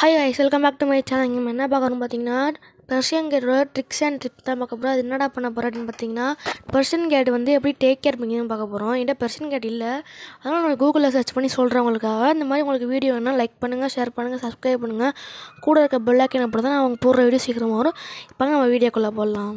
hi guys welcome back to my channel இங்கே என்ன பார்க்குறோம் பார்த்தீங்கன்னா பெர்ஷியன் கேட்டோட ட்ரிக்ஸ் அண்ட் ட்ரிப் தான் பார்க்க போகிறோம் அது என்னடா பண்ண அப்படின்னு பார்த்தீங்கன்னா பெர்ஷியன் கேட் வந்து எப்படி டேக் கேர் பண்ணிங்கன்னு பார்க்க போகிறோம் என்கிட்ட பெர்ஷியன் கேட் இல்லை அதனால் நான் கூகுளில் சர்ச் பண்ணி சொல்கிறேன் உங்களுக்காக இந்த மாதிரி உங்களுக்கு வீடியோ வேணால் லைக் பண்ணுங்கள் ஷேர் பண்ணுங்கள் சப்ஸ்கிரைப் பண்ணுங்கள் கூட இருக்க பெல்லாக்கே என்ன தான் நான் அவங்க போடுற வீடியோ சீக்கிரமாக வரும் இப்போ நம்ம வீடியோக்குள்ளே போடலாம்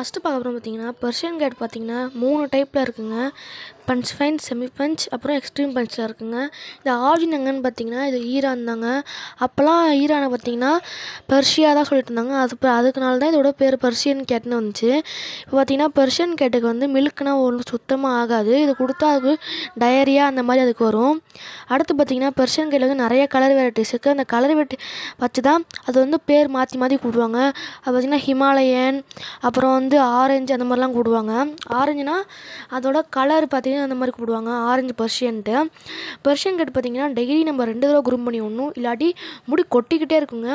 ஃபஸ்ட்டு பார்க்க அப்புறம் பார்த்தீங்கன்னா பர்ஷியன் கேட் பார்த்தீங்கன்னா மூணு டைப்பில் இருக்குங்க பஞ்ச் ஃபைன் செமி பஞ்ச் அப்புறம் எக்ஸ்ட்ரீம் பஞ்சில் இருக்குங்க இந்த ஆர்ஜின் எங்கன்னு பார்த்தீங்கன்னா இது ஈரான் தாங்க அப்போல்லாம் ஈரானை பார்த்தீங்கன்னா பெர்ஷியா தான் சொல்லிட்டு இருந்தாங்க அது அதுக்குனால தான் இதோட பேர் பெர்ஷியன் கேட்னு வந்துச்சு இப்போ பார்த்தீங்கன்னா பெர்ஷியன் கேட்டுக்கு வந்து மில்க்குனால் ஒன்றும் சுத்தமாக ஆகாது இது கொடுத்தா அதுக்கு டயரியா அந்த மாதிரி அதுக்கு வரும் அடுத்து பார்த்தீங்கன்னா பெர்ஷியன் கேட்டில் வந்து நிறைய கலர் வெரைட்டிஸ் இருக்குது அந்த கலர் வெரைட்டி வச்சு தான் அது வந்து பேர் மாற்றி மாற்றி கூப்பிடுவாங்க அது பார்த்திங்கன்னா ஹிமாலயன் அப்புறம் வந்து வந்து ஆரஞ்சு அந்த மாதிரிலாம் கூடுவாங்க ஆரஞ்சுனா அதோட கலர் பார்த்திங்கன்னா அந்த மாதிரி கூடுவாங்க ஆரஞ்சு பர்ஷியன்ட்டு பர்ஷியன் கேட் பார்த்திங்கன்னா டெய்லி நம்ம ரெண்டு தடவை குரூம் பண்ணி விடணும் இல்லாட்டி முடி கொட்டிக்கிட்டே இருக்குங்க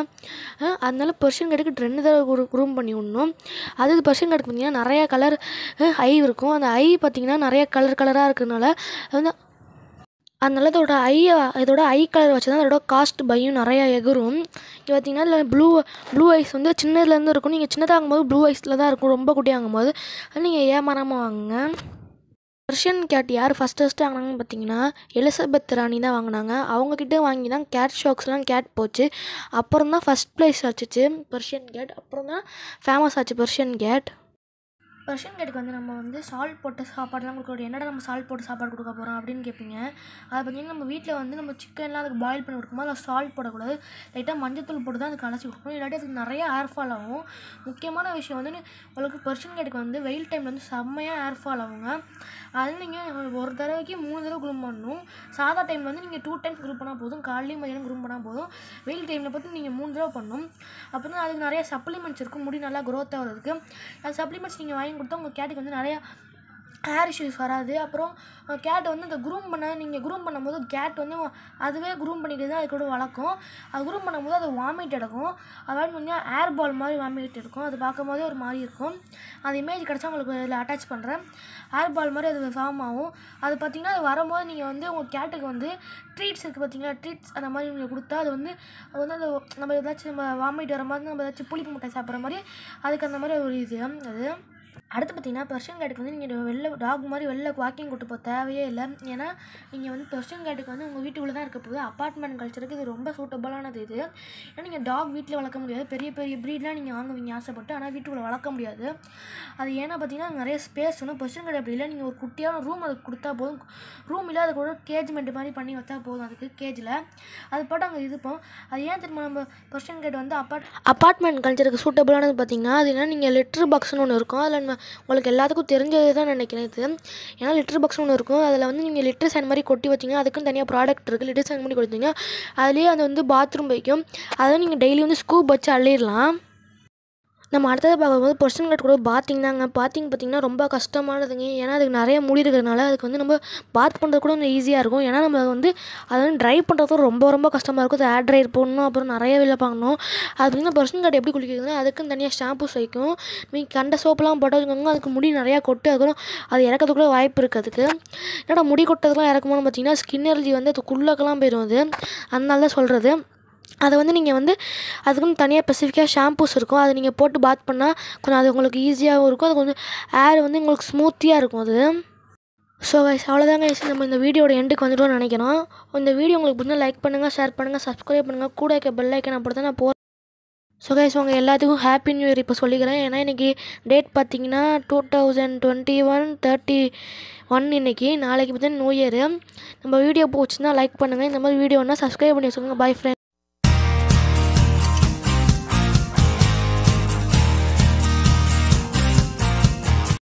அதனால பர்ஷியன் கேட்டுக்கு ரெண்டு தடவை குரூ குரூம் பண்ணி விடணும் அது பர்ஷியன் கேட்டுக்கு பார்த்திங்கன்னா நிறையா கலர் ஐ இருக்கும் அந்த ஐ பார்த்திங்கன்னா நிறையா கலர் கலராக இருக்கிறதுனால அது வந்து அதனால இதோட ஐ இதோட ஐ கலர் வச்சு தான் அதோட காஸ்ட் பையும் நிறையா எகரும் இங்கே பார்த்தீங்கன்னா இல்லை ப்ளூ ப்ளூ ஐஸ் வந்து சின்னதுலேருந்து இருக்கும் நீங்கள் சின்னதாகும் போது ப்ளூ ஐஸில் தான் இருக்கும் ரொம்ப குட்டியாகும் போது அது நீங்கள் ஏமாறாமல் வாங்குங்க ரஷ்யன் கேட் யார் ஃபஸ்ட் ஃபஸ்ட்டு வாங்கினாங்கன்னு பார்த்தீங்கன்னா எலிசபெத் ராணி தான் வாங்கினாங்க அவங்கக்கிட்ட வாங்கி தான் கேட் ஷாக்ஸ்லாம் கேட் போச்சு அப்புறம் தான் ஃபஸ்ட் ப்ளேஸ் ஆச்சுச்சு பெர்ஷியன் கேட் அப்புறம் தான் ஃபேமஸ் ஆச்சு பெர்ஷியன் கேட் ரஷியன் கேட்டுக்கு வந்து நம்ம வந்து சால்ட் போட்ட சாப்பாடுலாம் கொடுக்கக்கூடிய என்னடா நம்ம சால்ட் போட்டு சாப்பாடு கொடுக்க போகிறோம் அப்படின்னு கேட்பீங்க அது பார்த்திங்கன்னா நம்ம வீட்டில் வந்து நம்ம சிக்கன்லாம் அதுக்கு பாயில் பண்ணி கொடுக்கும்போது அதில் சால்ட் போடக்கூடாது லைட்டாக மஞ்சத்தூள் போட்டு தான் அதுக்கு அலசி கொடுக்கணும் இல்லாட்டி அதுக்கு நிறைய ஏர்ஃபால் ஆகும் முக்கியமான விஷயம் வந்து உங்களுக்கு பர்ஷன் கேட்டுக்கு வந்து வெயில் டைமில் வந்து செம்மையாக ஏர்ஃபால் ஆகுங்க அது நீங்கள் ஒரு தடவைக்கு மூணு தடவை குரூம் பண்ணணும் சாதா டைமில் வந்து நீங்கள் டூ டைம்ஸ் குரூப் பண்ணால் போதும் காலையிலையும் மதியானம் குரூப் பண்ணால் போதும் வெயில் டைமில் பார்த்து நீங்கள் மூணு தடவை பண்ணணும் அப்புறம் அதுக்கு நிறைய சப்ளிமெண்ட்ஸ் இருக்கும் முடி நல்லா க்ரோத் ஆகிறதுக்கு அது சப்ளிமெண்ட்ஸ் நீங்கள் வாங்கி ட்ரைனிங் கொடுத்தா உங்கள் கேட்டுக்கு வந்து நிறையா ஹேர் இஷ்யூஸ் வராது அப்புறம் கேட் வந்து அந்த குரூம் பண்ண நீங்கள் குரூம் பண்ணும்போது கேட் வந்து அதுவே குரூம் பண்ணிக்கிட்டு தான் அதுக்கூட வளர்க்கும் அது குரூம் பண்ணும்போது அது வாமிட் எடுக்கும் அதாவது கொஞ்சம் ஏர் பால் மாதிரி வாமிட் இருக்கும் அது போதே ஒரு மாதிரி இருக்கும் அந்த இமேஜ் கிடச்சா உங்களுக்கு இதில் அட்டாச் பண்ணுறேன் ஏர் பால் மாதிரி அது ஃபார்ம் ஆகும் அது பார்த்திங்கன்னா அது வரும்போது நீங்கள் வந்து உங்கள் கேட்டுக்கு வந்து ட்ரீட்ஸ் இருக்குது பார்த்திங்களா ட்ரீட்ஸ் அந்த மாதிரி நீங்கள் கொடுத்தா அது வந்து அது வந்து அது நம்ம ஏதாச்சும் நம்ம வாமிட் வர மாதிரி நம்ம ஏதாச்சும் புளிப்பு முட்டை சாப்பிட்ற மாதிரி அதுக்கு அந்த மாதிரி ஒரு இது அது அடுத்து பார்த்தீங்கன்னா பெர்ஷியன் கேட்டுக்கு வந்து நீங்கள் வெளில டாக் மாதிரி வெளில வாக்கிங் கூட்டு போக தேவையே இல்லை ஏன்னா நீங்கள் வந்து பெர்ஷியன் கேட்டுக்கு வந்து உங்கள் வீட்டுக்குள்ளே தான் இருக்க போகுது அப்பார்ட்மெண்ட் கல்ச்சருக்கு இது ரொம்ப சூட்டபுளானது இது ஏன்னா நீங்கள் டாக் வீட்டில் வளர்க்க முடியாது பெரிய பெரிய ப்ரீட்லாம் நீங்கள் வாங்குவீங்க ஆசைப்பட்டு ஆனால் வீட்டுக்குள்ளே வளர்க்க முடியாது அது ஏன்னா பார்த்தீங்கன்னா நிறைய ஸ்பேஸ் வேணும் பெர்ஷன் கேட் அப்படி இல்லை நீங்கள் ஒரு குட்டியான ரூம் அதுக்கு கொடுத்தா போதும் ரூம் இல்லாத கூட கேஜ்மெண்ட் மாதிரி பண்ணி வச்சா போதும் அதுக்கு கேஜில் அது பாட்டு அங்கே இருப்போம் அது ஏன் திரும்ப நம்ம பெர்ஷன் கேட் வந்து அப்பார்ட் அப்பார்ட்மெண்ட் கல்ச்சருக்கு சூட்டபுளானது பார்த்தீங்கன்னா அது என்ன நீங்கள் லெட்ரு பாக்ஸ்னு ஒன்று இருக்கும் அதில் நம்ம உங்களுக்கு எல்லாத்துக்கும் தெரிஞ்சது தான் நினைக்கிறேன் இது ஏன்னா லிட்டர் பாக்ஸ் ஒன்று இருக்கும் அதில் வந்து நீங்கள் லிட்டர் சைன் மாதிரி கொட்டி வச்சிங்க அதுக்குன்னு தனியாக ப்ராடக்ட் இருக்குது லிட்டர் சைன் பண்ணி கொடுத்தீங்க அதுலேயே அது வந்து பாத்ரூம் வைக்கும் அதை நீங்கள் டெய்லி வந்து ஸ்கூப் வச்சு அள்ளிடலாம் நம்ம அடுத்தது பார்க்கும்போது பொர்ஷன் கட் கூட பாத்திங் தாங்க பாத்திங் பார்த்திங்கன்னா ரொம்ப கஷ்டமானதுங்க ஏன்னா அதுக்கு நிறைய முடி இருக்கிறதுனால அதுக்கு வந்து நம்ம பாத் பண்ணுறது கூட கொஞ்சம் ஈஸியாக இருக்கும் ஏன்னா நம்ம வந்து அதை வந்து ட்ரை பண்ணுறது ரொம்ப ரொம்ப கஷ்டமாக இருக்கும் அது ஆட் ட்ரையர் போடணும் அப்புறம் நிறைய வெளில பண்ணணும் அது பார்த்திங்கன்னா பொர்ஷன் கட் எப்படி குளிக்கிறதுனா அதுக்குன்னு தனியாக ஷாம்பூஸ் வைக்கும் நீங்கள் கண்ட சோப்புலாம் போட்டு வச்சுக்கோங்க அதுக்கு முடி நிறையா கொட்டு அதுக்கப்புறம் அது கூட வாய்ப்பு இருக்குது அதுக்கு ஏன்னா முடி கொட்டதுலாம் இறக்குமோன்னு பார்த்தீங்கன்னா ஸ்கின் எலர்ஜி வந்து அது குள்ளக்கெல்லாம் போயிடும் அது அதனால தான் சொல்கிறது அதை வந்து நீங்கள் வந்து அதுக்குன்னு தனியாக ஸ்பெசிஃபிக்காக ஷாம்பூஸ் இருக்கும் அதை நீங்கள் போட்டு பாத் பண்ணால் கொஞ்சம் அது உங்களுக்கு ஈஸியாகவும் இருக்கும் அது கொஞ்சம் ஏர் வந்து உங்களுக்கு ஸ்மூத்தியாக இருக்கும் அது ஸோ கைஸ் அவ்வளோதாங்க கைஸ் நம்ம இந்த வீடியோட எண்டுக்கு வந்துட்டோம்னு நினைக்கிறோம் இந்த வீடியோ உங்களுக்கு பிடிச்சா லைக் பண்ணுங்கள் ஷேர் பண்ணுங்கள் சப்ஸ்கிரைப் பண்ணுங்கள் கூட இருக்க பெல் ஐக்கன் அப்படி தான் நான் போகிறேன் ஸோ கைஸ் உங்கள் எல்லாத்துக்கும் ஹாப்பி நியூ இயர் இப்போ சொல்லிக்கிறேன் ஏன்னா இன்றைக்கி டேட் பார்த்தீங்கன்னா two thousand twenty one thirty one இன்றைக்கி நாளைக்கு பார்த்தீங்கன்னா நியூ இயர் நம்ம வீடியோ போச்சுன்னா லைக் பண்ணுங்கள் இந்த மாதிரி வீடியோன்னா சப்ஸ்கிரைப் பண்ணி வச்சுக்கோங்க பாய் ஃப்ரெண்ட்